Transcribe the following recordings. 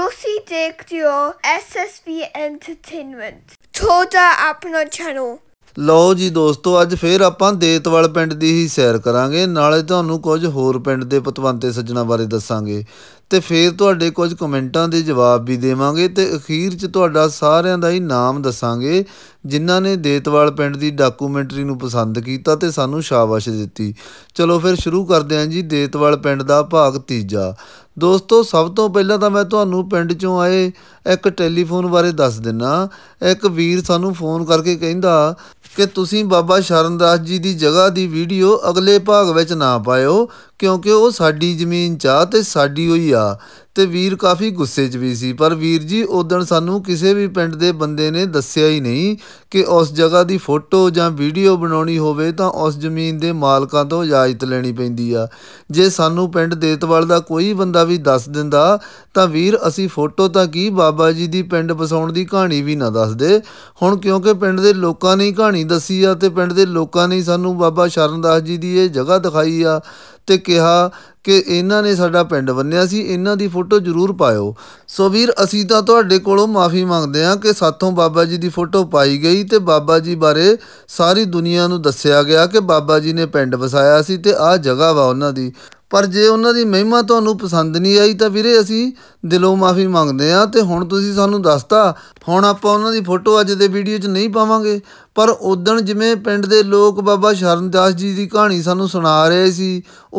ਤੁਸੀਂ Dick Duo, SSV entertainment ਤੁਹਾਡਾ ਆਪਣਾ ਚੈਨਲ ਲਓ ਜੀ ਦੋਸਤੋ ਅੱਜ ਫੇਰ ਆਪਾਂ ਦੇਤਵਾਲ ਪਿੰਡ ਦੀ ਹੀ ਸੈਰ ਕਰਾਂਗੇ ਨਾਲੇ ਤੁਹਾਨੂੰ ਕੁਝ ਹੋਰ ਪਿੰਡ ਦੇ ਪਤਵੰਤੇ ਸੱਜਣਾ ਬਾਰੇ ਦੱਸਾਂਗੇ ਤੇ ਫਿਰ ਤੁਹਾਡੇ ਕੁਝ ਕਮੈਂਟਾਂ ਦੇ ਜਵਾਬ ਵੀ ਦੇਵਾਂਗੇ ਤੇ ਅਖੀਰ 'ਚ ਤੁਹਾਡਾ ਸਾਰਿਆਂ ਦਾ ਹੀ ਨਾਮ ਦੱਸਾਂਗੇ ਜਿਨ੍ਹਾਂ ਨੇ ਦੇਤਵਾਲ ਪਿੰਡ ਦੀ ਡਾਕੂਮੈਂਟਰੀ ਨੂੰ ਪਸੰਦ ਕੀਤਾ ਤੇ ਸਾਨੂੰ ਸ਼ਾਬਾਸ਼ ਦਿੱਤੀ ਚਲੋ ਫਿਰ ਸ਼ੁਰੂ ਕਰਦੇ ਹਾਂ ਜੀ ਦੇਤਵਾਲ ਪਿੰਡ ਦਾ ਭਾਗ ਤੀਜਾ ਦੋਸਤੋ ਸਭ ਤੋਂ ਪਹਿਲਾਂ ਤਾਂ ਮੈਂ ਤੁਹਾਨੂੰ ਪਿੰਡ 'ਚੋਂ ਆਏ ਇੱਕ ਟੈਲੀਫੋਨ ਬਾਰੇ ਦੱਸ ਦਿੰਨਾ ਇੱਕ ਵੀਰ ਸਾਨੂੰ ਫੋਨ ਕਰਕੇ ਕਹਿੰਦਾ ਕਿ ਤੁਸੀਂ ਬਾਬਾ ਸ਼ਰਨਦਾਸ ਜੀ ਦੀ ਜਗ੍ਹਾ ਦੀ ਵੀਡੀਓ ਅਗਲੇ ਭਾਗ ਵਿੱਚ ਨਾ ਪਾਇਓ ਕਿਉਂਕਿ ਉਹ ਸਾਡੀ ਜ਼ਮੀਨ 'ਚ ਤੇ ਸਾਡੀ ਹੋਈ ਆ ਤੇ ਵੀਰ ਕਾਫੀ ਗੁੱਸੇ 'ਚ ਵੀ ਸੀ ਪਰ ਵੀਰ ਜੀ ਦਿਨ ਸਾਨੂੰ ਕਿਸੇ ਵੀ ਪਿੰਡ ਦੇ ਬੰਦੇ ਨੇ ਦੱਸਿਆ ਹੀ ਨਹੀਂ ਕਿ ਉਸ ਜਗ੍ਹਾ ਦੀ ਫੋਟੋ ਜਾਂ ਵੀਡੀਓ ਬਣਾਉਣੀ ਹੋਵੇ ਤਾਂ ਉਸ ਜ਼ਮੀਨ ਦੇ ਮਾਲਕਾਂ ਤੋਂ ਇਜਾਜ਼ਤ ਲੈਣੀ ਪੈਂਦੀ ਆ ਜੇ ਸਾਨੂੰ ਪਿੰਡ ਦੇਤਵਾਲ ਦਾ ਕੋਈ ਬੰਦਾ ਵੀ ਦੱਸ ਦਿੰਦਾ ਤਾਂ ਵੀਰ ਅਸੀਂ ਫੋਟੋ ਤਾਂ ਕੀ ਬਾਬਾ ਜੀ ਦੀ ਪਿੰਡ ਵਸਾਉਣ ਦੀ ਕਹਾਣੀ ਵੀ ਨਾ ਦੱਸਦੇ ਹੁਣ ਕਿਉਂਕਿ ਪਿੰਡ ਦੇ ਲੋਕਾਂ ਨੇ ਕਹਾਣੀ ਦੱਸੀ ਆ ਤੇ ਪਿੰਡ ਦੇ ਲੋਕਾਂ ਨੇ ਸਾਨੂੰ ਬਾਬਾ ਸ਼ਰਨਦਾਸ ਜੀ ਦੀ ਇਹ ਜਗ੍ਹਾ ਦਿਖਾਈ ਆ ਤੇ ਕਿਹਾ ਕਿ ਇਹਨਾਂ ਨੇ ਸਾਡਾ ਪਿੰਡ ਬੰਨਿਆ ਸੀ ਇਹਨਾਂ ਦੀ ਫੋਟੋ ਜ਼ਰੂਰ ਪਾਇਓ ਸੋ ਵੀਰ ਅਸੀਂ ਤਾਂ ਤੁਹਾਡੇ ਕੋਲੋਂ ਮਾਫੀ ਮੰਗਦੇ ਆ ਕਿ ਸਾਥੋਂ ਬਾਬਾ ਜੀ ਦੀ ਫੋਟੋ ਪਾਈ ਗਈ ਗਈ ਤੇ ਬਾਬਾ ਜੀ ਬਾਰੇ ਸਾਰੀ ਦੁਨੀਆ ਨੂੰ ਦੱਸਿਆ ਗਿਆ ਕਿ ਬਾਬਾ ਜੀ ਨੇ ਪਿੰਡ ਵਸਾਇਆ ਸੀ ਤੇ ਆਹ ਜਗ੍ਹਾ ਵਾ ਉਹਨਾਂ ਦੀ ਪਰ ਜੇ ਉਹਨਾਂ ਦੀ ਮਹਿਮਾ ਤੁਹਾਨੂੰ ਪਸੰਦ ਨਹੀਂ ਆਈ ਤਾਂ ਵੀਰੇ ਅਸੀਂ ਦਿਲੋਂ ਮਾਫੀ ਮੰਗਦੇ ਆ ਤੇ ਹੁਣ ਤੁਸੀਂ ਸਾਨੂੰ ਦੱਸਤਾ ਹੁਣ ਆਪਾਂ ਉਹਨਾਂ ਦੀ ਫੋਟੋ ਅੱਜ ਦੇ ਵੀਡੀਓ 'ਚ ਨਹੀਂ ਪਾਵਾਂਗੇ ਪਰ ਉਦੋਂ ਜਿਵੇਂ ਪਿੰਡ ਦੇ ਲੋਕ ਬਾਬਾ ਸ਼ਰਨਦਾਸ ਜੀ ਦੀ ਕਹਾਣੀ ਸਾਨੂੰ ਸੁਣਾ ਰਹੇ ਸੀ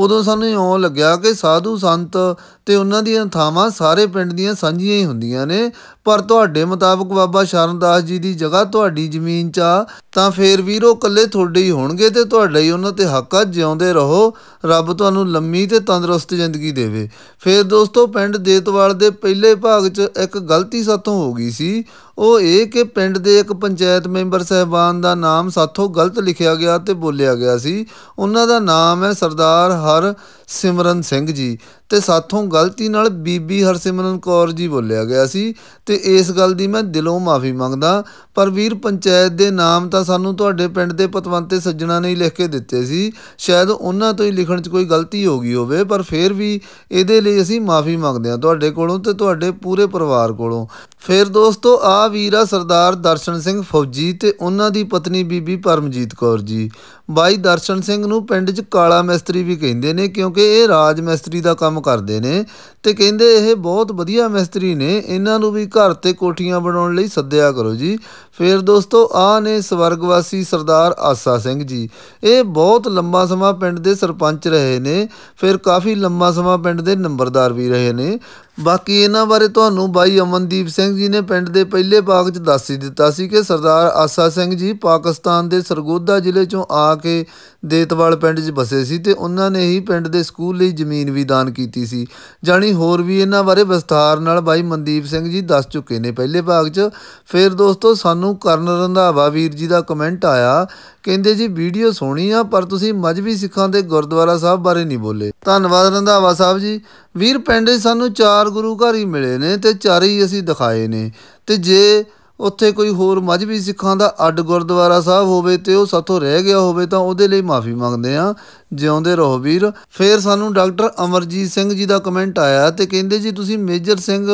ਉਦੋਂ ਸਾਨੂੰ ਇਉਂ ਲੱਗਿਆ ਕਿ ਸਾਧੂ ਸੰਤ ਤੇ ਉਹਨਾਂ ਦੀਆਂ ਥਾਵਾਂ ਸਾਰੇ ਪਿੰਡ ਦੀਆਂ ਸਾਂਝੀਆਂ ਹੀ ਹੁੰਦੀਆਂ ਨੇ ਪਰ ਤੁਹਾਡੇ ਮੁਤਾਬਕ ਬਾਬਾ ਸ਼ਰਨਦਾਸ ਜੀ ਦੀ ਜਗ੍ਹਾ ਤੁਹਾਡੀ ਜ਼ਮੀਨ 'ਚ ਆ ਤਾਂ ਫੇਰ ਵੀਰ ਉਹ ਇਕੱਲੇ ਤੁਹਾਡੇ ਹੀ ਹੋਣਗੇ ਤੇ ਤੁਹਾਡੇ ਹੀ ਉਹਨਾਂ ਤੇ ਹੱਕ ਆ ਜਿਉਂਦੇ ਰਹੋ ਰੱਬ ਤੁਹਾਨੂੰ ਲੰਮੀ ਤੇ ਤੰਦਰੁਸਤ ਜ਼ਿੰਦਗੀ ਦੇਵੇ ਫੇਰ ਦੋਸਤੋ ਪਿੰਡ ਦੇਤਵਾਲ ਦੇ ਪਹਿਲੇ ਭਾਗ 'ਚ ਇੱਕ ਗਲਤੀ ਸਾਥੋਂ ਹੋ ਗਈ ਸੀ ਉਹ ਇਹ ਕਿ ਪਿੰਡ ਦੇ ਇੱਕ ਪੰਚਾਇਤ ਮੈਂਬਰ ਸਹਿਬਾਨ ਦਾ ਨਾਮ ਸਾਥੋਂ ਗਲਤ ਲਿਖਿਆ ਗਿਆ ਤੇ ਬੋਲਿਆ ਗਿਆ ਸੀ ਉਹਨਾਂ ਦਾ ਨਾਮ ਹੈ ਸਰਦਾਰ ਹਰ ਸਿਮਰਨ ਸਿੰਘ ਜੀ ਤੇ ਸਾਥੋਂ ਗਲਤੀ ਨਾਲ ਬੀਬੀ ਹਰਸਿਮਰਨ ਕੌਰ ਜੀ ਬੋਲਿਆ ਗਿਆ ਸੀ ਤੇ ਇਸ ਗੱਲ ਦੀ ਮੈਂ ਦਿਲੋਂ ਮਾਫੀ ਮੰਗਦਾ ਪਰ ਵੀਰ ਪੰਚਾਇਤ ਦੇ ਨਾਮ ਤਾਂ ਸਾਨੂੰ ਤੁਹਾਡੇ ਪਿੰਡ ਦੇ ਪਤਵੰਤੇ ਸੱਜਣਾ ਨੇ ਹੀ ਲਿਖ ਕੇ ਦਿੱਤੇ ਸੀ ਸ਼ਾਇਦ ਉਹਨਾਂ ਤੋਂ ਹੀ ਲਿਖਣ 'ਚ ਕੋਈ ਗਲਤੀ ਹੋ ਗਈ ਹੋਵੇ ਪਰ ਫਿਰ ਵੀ ਇਹਦੇ ਲਈ ਅਸੀਂ ਮਾਫੀ ਮੰਗਦੇ ਹਾਂ ਤੁਹਾਡੇ ਕੋਲੋਂ ਤੇ ਤੁਹਾਡੇ ਪੂਰੇ ਪਰਿਵਾਰ ਕੋਲੋਂ ਫਿਰ ਦੋਸਤੋ ਆ ਵੀਰਾ ਸਰਦਾਰ ਦਰਸ਼ਨ ਸਿੰਘ ਫੌਜੀ ਤੇ ਉਹਨਾਂ ਦੀ ਪਤਨੀ ਬੀਬੀ ਪਰਮਜੀਤ ਕੌਰ ਜੀ ਬਾਈ ਦਰਸ਼ਨ ਸਿੰਘ ਨੂੰ ਪਿੰਡ 'ਚ ਕਾਲਾ ਮਿਸਤਰੀ ਵੀ ਕਹਿੰਦੇ ਨੇ ਕਿਉਂਕਿ ਇਹ ਰਾਜ ਮਿਸਤਰੀ ਦਾ ਕੰਮ ਕਰਦੇ ਨੇ ਤੇ ਕਹਿੰਦੇ ਇਹ ਬਹੁਤ ਵਧੀਆ ਮਿਸਤਰੀ ਨੇ ਇਹਨਾਂ ਨੂੰ ਵੀ ਘਰ ਤੇ ਕੋਠੀਆਂ ਬਣਾਉਣ ਲਈ ਸੱਦਿਆ ਕਰੋ ਜੀ ਫੇਰ ਦੋਸਤੋ ਆ ਨੇ ਸਵਰਗਵਾਸੀ ਸਰਦਾਰ ਆਸਾ ਸਿੰਘ ਜੀ ਇਹ ਬਹੁਤ ਲੰਮਾ ਸਮਾਂ ਪਿੰਡ ਦੇ ਸਰਪੰਚ ਰਹੇ ਨੇ ਫਿਰ ਕਾਫੀ ਲੰਮਾ ਸਮਾਂ ਪਿੰਡ ਦੇ ਨੰਬਰਦਾਰ ਵੀ ਰਹੇ ਨੇ ਬਾਕੀ ਇਹਨਾਂ ਬਾਰੇ ਤੁਹਾਨੂੰ ਬਾਈ ਅਮਨਦੀਪ ਸਿੰਘ ਜੀ ਨੇ ਪਿੰਡ ਦੇ ਪਹਿਲੇ ਬਾਗ 'ਚ ਦੱਸ ਹੀ ਦਿੱਤਾ ਸੀ ਕਿ ਸਰਦਾਰ ਆਸਾ ਸਿੰਘ ਜੀ ਪਾਕਿਸਤਾਨ ਦੇ ਸਰਗੋਦਾ ਜ਼ਿਲ੍ਹੇ 'ਚੋਂ ਆ ਕੇ ਦੇਤਵਾਲ ਪਿੰਡ 'ਚ ਬਸੇ ਸੀ ਤੇ ਉਹਨਾਂ ਨੇ ਹੀ ਪਿੰਡ ਦੇ ਸਕੂਲ ਲਈ ਜ਼ਮੀਨ ਵੀ ਦਾਨ ਕੀਤੀ ਸੀ ਜਾਨੀ ਹੋਰ ਵੀ ਇਹਨਾਂ ਬਾਰੇ ਵਿਸਥਾਰ ਨਾਲ ਬਾਈ ਮਨਦੀਪ ਸਿੰਘ ਜੀ ਦੱਸ ਚੁੱਕੇ ਨੇ ਪਹਿਲੇ ਬਾਗ 'ਚ ਫਿਰ ਦੋਸਤੋ ਸਾਨੂੰ ਕਰਨ ਰੰਧਾਵਾ ਵੀਰ ਜੀ ਦਾ ਕਮੈਂਟ ਆਇਆ ਕਹਿੰਦੇ ਜੀ ਵੀਡੀਓ ਸੋਹਣੀ ਆ ਪਰ ਤੁਸੀਂ ਮਜਬੀ ਸਿੱਖਾਂ ਦੇ ਗੁਰਦੁਆਰਾ ਸਾਹਿਬ ਬਾਰੇ ਨਹੀਂ ਬੋਲੇ ਧੰਨਵਾਦ ਰੰਧਾਵਾ ਸਾਹਿਬ ਜੀ ਵੀਰ ਪਿੰਡ ਸਾਨੂੰ ਚਾਰ ਗੁਰੂ ਘਰ ਹੀ ਮਿਲੇ ਨੇ ਤੇ ਚਾਰ ਹੀ ਅਸੀਂ ਦਿਖਾਏ ਨੇ ਤੇ ਜੇ ਉੱਥੇ ਕੋਈ ਹੋਰ ਮਜਬੀ ਸਿੱਖਾਂ ਦਾ ਅੱਡ ਗੁਰਦੁਆਰਾ ਸਾਹਿਬ ਹੋਵੇ ਤੇ ਉਹ ਸਾਥੋਂ ਰਹਿ ਗਿਆ ਹੋਵੇ ਤਾਂ ਉਹਦੇ ਲਈ ਮਾਫੀ ਮੰਗਦੇ ਆ ਜਿਉਂਦੇ ਰਹੋ ਵੀਰ ਫੇਰ ਸਾਨੂੰ ਡਾਕਟਰ ਅਮਰਜੀਤ ਸਿੰਘ ਜੀ ਦਾ ਕਮੈਂਟ ਆਇਆ ਤੇ ਕਹਿੰਦੇ ਜੀ ਤੁਸੀਂ ਮੇਜਰ ਸਿੰਘ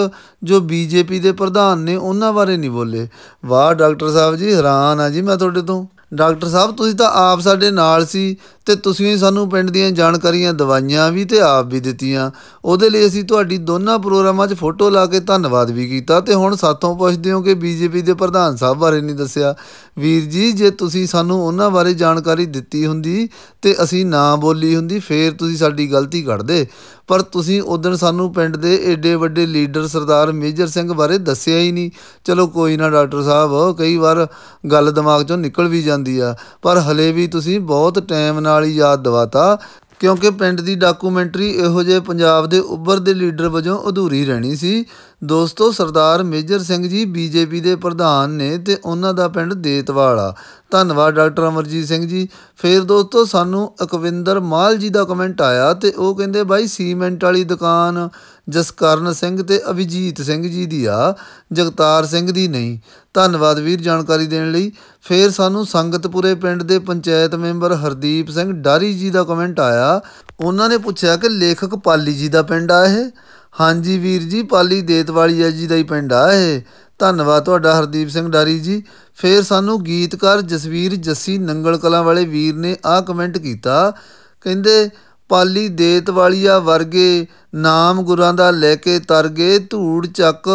ਜੋ ਬੀਜੇਪੀ ਦੇ ਪ੍ਰਧਾਨ ਨੇ ਉਹਨਾਂ ਬਾਰੇ ਨਹੀਂ ਬੋਲੇ ਵਾਹ ਡਾਕਟਰ ਸਾਹਿਬ ਜੀ ਹੈਰਾਨ ਆ ਜੀ ਮੈਂ ਤੁਹਾਡੇ ਤੋਂ ਡਾਕਟਰ ਸਾਹਿਬ ਤੁਸੀਂ ਤਾਂ ਆਪ ਸਾਡੇ ਨਾਲ ਸੀ ਤੇ ਤੁਸੀਂ ਸਾਨੂੰ ਪਿੰਡ ਦੀਆਂ ਜਾਣਕਾਰੀਆਂ ਦਵਾਈਆਂ ਵੀ ਤੇ ਆਪ ਵੀ ਦਿੱਤੀਆਂ ਉਹਦੇ ਲਈ ਅਸੀਂ ਤੁਹਾਡੀ ਦੋਨਾਂ ਪ੍ਰੋਗਰਾਮਾਂ 'ਚ ਫੋਟੋ ਲਾ ਕੇ ਧੰਨਵਾਦ ਵੀ ਕੀਤਾ ਤੇ ਹੁਣ ਸਾਥੋਂ ਪੁੱਛਦੇ ਹੋ ਕਿ ਬੀਜੇਪੀ ਦੇ ਪ੍ਰਧਾਨ ਸਾਹਿਬ ਬਾਰੇ ਨਹੀਂ ਦੱਸਿਆ ਵੀਰ ਜੀ ਜੇ ਤੁਸੀਂ ਸਾਨੂੰ ਉਹਨਾਂ ਬਾਰੇ ਜਾਣਕਾਰੀ ਦਿੱਤੀ ਹੁੰਦੀ ਤੇ ਅਸੀਂ ਨਾ ਬੋਲੀ ਹੁੰਦੀ ਫੇਰ ਤੁਸੀਂ ਸਾਡੀ ਗਲਤੀ ਕੱਢਦੇ ਪਰ ਤੁਸੀਂ ਉਦੋਂ ਸਾਨੂੰ ਪਿੰਡ ਦੇ ਏਡੇ ਵੱਡੇ ਲੀਡਰ ਸਰਦਾਰ ਮੇਜਰ ਸਿੰਘ ਬਾਰੇ ਦੱਸਿਆ ਹੀ ਨਹੀਂ ਚਲੋ ਕੋਈ ਨਾ ਡਾਕਟਰ ਸਾਹਿਬ ਕਈ ਵਾਰ ਗੱਲ ਦਿਮਾਗ 'ਚੋਂ ਨਿਕਲ ਵੀ ਜਾਂਦੀ ਆ ਪਰ ਹਲੇ ਵੀ ਤੁਸੀਂ ਬਹੁਤ ਟਾਈਮ ਨਾਲ ਨਾਲ ਹੀ ਯਾਦ ਦਿਵਾਤਾ ਕਿਉਂਕਿ ਪਿੰਡ ਦੀ ਡਾਕੂਮੈਂਟਰੀ ਇਹੋ ਜੇ ਪੰਜਾਬ ਦੇ ਉੱਭਰਦੇ ਲੀਡਰ ਵਜੋਂ ਅਧੂਰੀ ਰਹਿਣੀ ਸੀ ਦੋਸਤੋ ਸਰਦਾਰ ਮੇਜਰ ਸਿੰਘ ਜੀ ਬੀਜੇਪੀ ਦੇ ਪ੍ਰਧਾਨ ਨੇ ਤੇ ਉਹਨਾਂ ਦਾ ਪਿੰਡ ਦੇਤਵਾਲਾ ਧੰਨਵਾਦ ਡਾਕਟਰ ਅਮਰਜੀਤ ਸਿੰਘ ਜੀ ਫੇਰ ਦੋਸਤੋ ਸਾਨੂੰ ਅਕਵਿੰਦਰ ਮਾਲ ਜੀ ਦਾ ਕਮੈਂਟ ਆਇਆ ਤੇ ਉਹ ਕਹਿੰਦੇ ਬਾਈ ਸੀਮੈਂਟ ਵਾਲੀ ਦੁਕਾਨ ਜਸਕਰਨ ਸਿੰਘ ਤੇ ਅਭਿਜੀਤ ਸਿੰਘ ਜੀ ਦੀ ਆ ਜਗਤਾਰ ਸਿੰਘ ਦੀ ਨਹੀਂ ਧੰਨਵਾਦ ਵੀਰ ਜਾਣਕਾਰੀ ਦੇਣ ਲਈ ਫੇਰ ਸਾਨੂੰ ਸੰਗਤਪੁਰੇ ਪਿੰਡ ਦੇ ਪੰਚਾਇਤ ਮੈਂਬਰ ਹਰਦੀਪ ਸਿੰਘ ਡਾਰੀ ਜੀ ਦਾ ਕਮੈਂਟ ਆਇਆ ਉਹਨਾਂ ਨੇ ਪੁੱਛਿਆ ਕਿ ਲੇਖਕ ਪਾਲੀ ਜੀ ਦਾ ਪਿੰਡ ਆ ਇਹ ਹਾਂਜੀ ਵੀਰ ਜੀ ਪਾਲੀ ਦੇਤਵਾਲੀ ਜੀ ਦਾ ਹੀ ਪਿੰਡ ਆ ਇਹ ਧੰਨਵਾਦ ਤੁਹਾਡਾ ਹਰਦੀਪ ਸਿੰਘ ਡਾਰੀ ਜੀ ਫੇਰ ਸਾਨੂੰ ਗੀਤਕਾਰ ਜਸਵੀਰ ਜੱਸੀ ਨੰਗਲ ਕਲਾਂ ਵਾਲੇ ਵੀਰ ਨੇ ਆ ਕਮੈਂਟ ਕੀਤਾ ਕਹਿੰਦੇ ਪਾਲੀ ਦੇਤ ਵਾਲੀਆ ਵਰਗੇ ਨਾਮ ਗੁਰਾਂ ਦਾ ਲੈ ਕੇ ਤਰਗੇ ਧੂੜ ਚੱਕ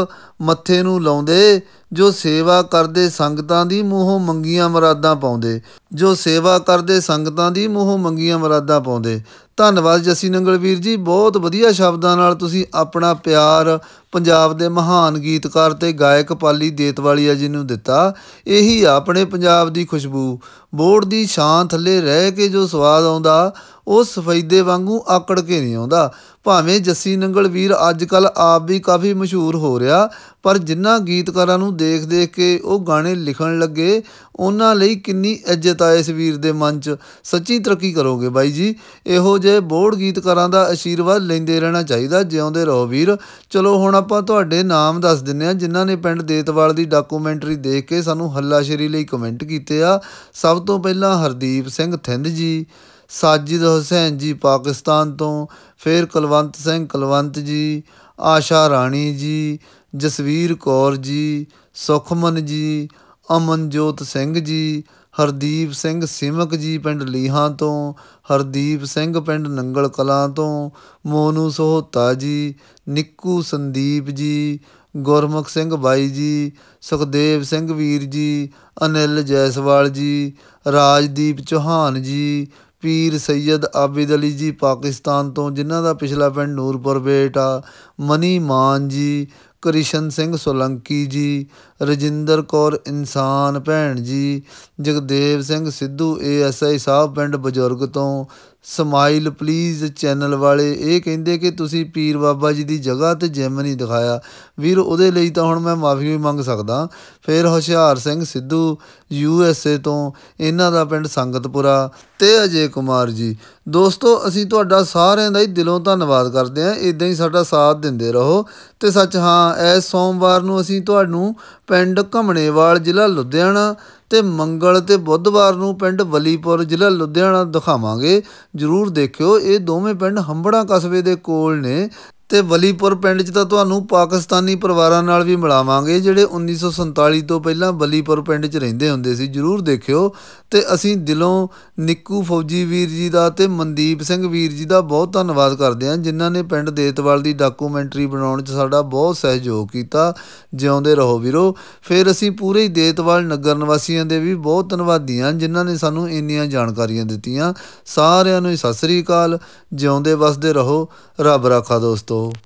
ਮੱਥੇ ਨੂੰ ਲਾਉਂਦੇ ਜੋ ਸੇਵਾ ਕਰਦੇ ਸੰਗਤਾਂ ਦੀ ਮੂੰਹ ਮੰਗੀਆਂ ਮਰਾਦਾਂ ਪਾਉਂਦੇ ਜੋ ਸੇਵਾ ਕਰਦੇ ਸੰਗਤਾਂ ਦੀ ਮੂੰਹ ਮੰਗੀਆਂ ਮਰਾਦਾਂ ਪਾਉਂਦੇ ਧੰਨਵਾਦ ਜਸੀ ਨੰਗਲ ਵੀਰ ਜੀ ਬਹੁਤ ਵਧੀਆ ਸ਼ਬਦਾਂ ਨਾਲ ਤੁਸੀਂ ਆਪਣਾ ਪਿਆਰ ਪੰਜਾਬ ਦੇ ਮਹਾਨ ਗੀਤਕਾਰ ਤੇ ਗਾਇਕ ਪਾਲੀ ਦੇਤਵਾਲੀਆ ਜੀ ਨੂੰ ਦਿੱਤਾ ਇਹੀ ਆਪਣੇ ਪੰਜਾਬ ਦੀ ਖੁਸ਼ਬੂ ਬੋੜ ਦੀ ਛਾਂ ਥੱਲੇ ਰਹਿ ਕੇ ਜੋ ਸਵਾਦ ਆਉਂਦਾ ਉਹ ਸਫੈਦੇ ਵਾਂਗੂ ਆਕੜ ਕੇ ਨਹੀਂ ਆਉਂਦਾ ਭਾਵੇਂ ਜੱਸੀ ਨੰਗਲ ਵੀਰ ਅੱਜ ਕੱਲ ਆਪ ਵੀ ਕਾਫੀ ਮਸ਼ਹੂਰ ਹੋ ਰਿਹਾ ਪਰ ਜਿਨ੍ਹਾਂ ਗੀਤਕਾਰਾਂ ਨੂੰ ਦੇਖ-ਦੇਖ ਕੇ ਉਹ ਗਾਣੇ ਲਿਖਣ ਲੱਗੇ ਉਹਨਾਂ ਲਈ ਕਿੰਨੀ ਇੱਜ਼ਤ ਆ ਇਸ ਵੀਰ ਦੇ ਮਨ 'ਚ ਸੱਚੀ ਤਰੱਕੀ ਕਰੋਗੇ ਬਾਈ ਜੀ ਇਹੋ ਜੇ ਬੋੜ ਗੀਤਕਾਰਾਂ ਦਾ ਅਸ਼ੀਰਵਾਦ ਲੈਂਦੇ ਰਹਿਣਾ ਚਾਹੀਦਾ ਜਿਉਂਦੇ ਰਹੋ ਵੀਰ ਚਲੋ ਹੁਣ ਆਪਾਂ ਤੁਹਾਡੇ ਨਾਮ ਦੱਸ ਦਿੰਨੇ ਆ ਜਿਨ੍ਹਾਂ ਨੇ ਪਿੰਡ ਦੇਤਵਾਲ ਦੀ ਡਾਕੂਮੈਂਟਰੀ ਦੇਖ ਕੇ ਸਾਨੂੰ ਹੱਲਾਸ਼ੇਰੀ ਲਈ ਕਮੈਂਟ ਕੀਤੇ ਆ ਸਭ ਤੋਂ ਪਹਿਲਾਂ ਹਰਦੀਪ ਸਿੰਘ ਥਿੰਦ ਜੀ ਸਾਜਿਦ ਹੁਸੈਨ ਜੀ ਪਾਕਿਸਤਾਨ ਤੋਂ ਫਿਰ ਕੁਲਵੰਤ ਸਿੰਘ ਕੁਲਵੰਤ ਜੀ ਆਸ਼ਾ ਰਾਣੀ ਜੀ ਜਸਵੀਰ ਕੌਰ ਜੀ ਸੁਖਮਨ ਜੀ ਅਮਨਜੋਤ ਸਿੰਘ ਜੀ ਹਰਦੀਪ ਸਿੰਘ ਸਿਮਕ ਜੀ ਪਿੰਡ ਲੀਹਾਂ ਤੋਂ ਹਰਦੀਪ ਸਿੰਘ ਪਿੰਡ ਨੰਗਲ ਕਲਾਂ ਤੋਂ ਮੋਨੂ ਸੋਹਤਾ ਜੀ ਨਿੱਕੂ ਸੰਦੀਪ ਜੀ ਗੁਰਮੁਖ ਸਿੰਘ ਬਾਈ ਜੀ ਸੁਖਦੇਵ ਸਿੰਘ ਵੀਰ ਜੀ ਅਨਿਲ ਜੈਸਵਾਲ ਜੀ ਰਾਜਦੀਪ ਚੋਹਾਨ ਜੀ ਪੀਰ ਸੈਦ ਆਬਿਦ ਅਲੀ ਜੀ ਪਾਕਿਸਤਾਨ ਤੋਂ ਜਿਨ੍ਹਾਂ ਦਾ ਪਿਛਲਾ ਪਿੰਡ ਨੂਰਪੁਰ ਬੇਟਾ ਮਨੀ ਮਾਨ ਜੀ ਕ੍ਰਿਸ਼ਨ ਸਿੰਘ ਸੋਲੰਕੀ ਜੀ ਰਜਿੰਦਰ ਕੌਰ ਇਨਸਾਨ ਭੈਣ ਜੀ ਜਗਦੇਵ ਸਿੰਘ ਸਿੱਧੂ ਏਐਸਆਈ ਸਾਹਿਬ ਪਿੰਡ ਬਜ਼ੁਰਗ ਤੋਂ ਸਮਾਈਲ ਪਲੀਜ਼ ਚੈਨਲ ਵਾਲੇ ਇਹ ਕਹਿੰਦੇ ਕਿ ਤੁਸੀਂ ਪੀਰ ਬਾਬਾ ਜੀ ਦੀ ਜਗ੍ਹਾ ਤੇ ਜਿਮ ਨਹੀਂ ਦਿਖਾਇਆ ਵੀਰ ਉਹਦੇ ਲਈ ਤਾਂ ਹੁਣ ਮੈਂ ਮਾਫੀ ਵੀ ਮੰਗ ਸਕਦਾ ਫਿਰ Hushiar Singh Sidhu U S A ਤੋਂ ਇਹਨਾਂ ਦਾ ਪਿੰਡ ਸੰਗਤਪੁਰਾ ਤੇ ਅਜੇ ਕੁਮਾਰ ਜੀ ਦੋਸਤੋ ਅਸੀਂ ਤੁਹਾਡਾ ਸਾਰਿਆਂ ਦਾ ਹੀ ਦਿਲੋਂ ਧੰਨਵਾਦ ਕਰਦੇ ਹਾਂ ਇਦਾਂ ਹੀ ਸਾਡਾ ਸਾਥ ਦਿੰਦੇ ਰਹੋ ਤੇ ਸੱਚ ਹਾਂ ਐ ਸੋਮਵਾਰ ਨੂੰ ਅਸੀਂ ਤੁਹਾਨੂੰ ਪਿੰਡ ਘਮਣੇਵਾਲ ਜ਼ਿਲ੍ਹਾ ਲੁਧਿਆਣਾ ਤੇ ਮੰਗਲ ਤੇ ਬੁੱਧਵਾਰ ਨੂੰ ਪਿੰਡ ਵਲੀਪੁਰ ਜ਼ਿਲ੍ਹਾ ਲੁਧਿਆਣਾ ਦਿਖਾਵਾਂਗੇ ਜਰੂਰ ਦੇਖਿਓ ਇਹ ਦੋਵੇਂ ਪਿੰਡ ਹੰਬੜਾ ਕਸਬੇ ਦੇ ਕੋਲ ਨੇ ਤੇ ਬਲੀਪੁਰ ਪਿੰਡ 'ਚ ਤਾਂ ਤੁਹਾਨੂੰ ਪਾਕਿਸਤਾਨੀ ਪਰਿਵਾਰਾਂ ਨਾਲ ਵੀ ਮਿਲਾਵਾਂਗੇ ਜਿਹੜੇ 1947 ਤੋਂ ਪਹਿਲਾਂ ਬਲੀਪੁਰ ਪਿੰਡ 'ਚ ਰਹਿੰਦੇ ਹੁੰਦੇ ਸੀ ਜਰੂਰ ਦੇਖਿਓ ਤੇ ਅਸੀਂ ਦਿਲੋਂ ਨਿੱਕੂ ਫੌਜੀ ਵੀਰ ਜੀ ਦਾ ਤੇ ਮਨਦੀਪ ਸਿੰਘ ਵੀਰ ਜੀ ਦਾ ਬਹੁਤ ਧੰਨਵਾਦ ਕਰਦੇ ਹਾਂ ਜਿਨ੍ਹਾਂ ਨੇ ਪਿੰਡ ਦੇਤਵਾਲ ਦੀ ਡਾਕੂਮੈਂਟਰੀ ਬਣਾਉਣ 'ਚ ਸਾਡਾ ਬਹੁਤ ਸਹਿਯੋਗ ਕੀਤਾ ਜਿਉਂਦੇ ਰਹੋ ਵੀਰੋ ਫਿਰ ਅਸੀਂ ਪੂਰੇ ਹੀ ਦੇਤਵਾਲ ਨਗਰ ਨਿਵਾਸੀਆਂ ਦੇ ਵੀ ਬਹੁਤ ਧੰਨਵਾਦੀ ਹਾਂ ਜਿਨ੍ਹਾਂ ਨੇ ਸਾਨੂੰ ਇੰਨੀਆਂ ਜਾਣਕਾਰੀਆਂ ਦਿੱਤੀਆਂ ਸਾਰਿਆਂ ਨੂੰ ਸਤਿ ਸ੍ਰੀ ਅਕਾਲ ਜਿਉਂਦੇ ਵਸਦੇ ਰਹੋ ਰੱਬ ਰਾਖਾ ਦੋਸਤੋ Hello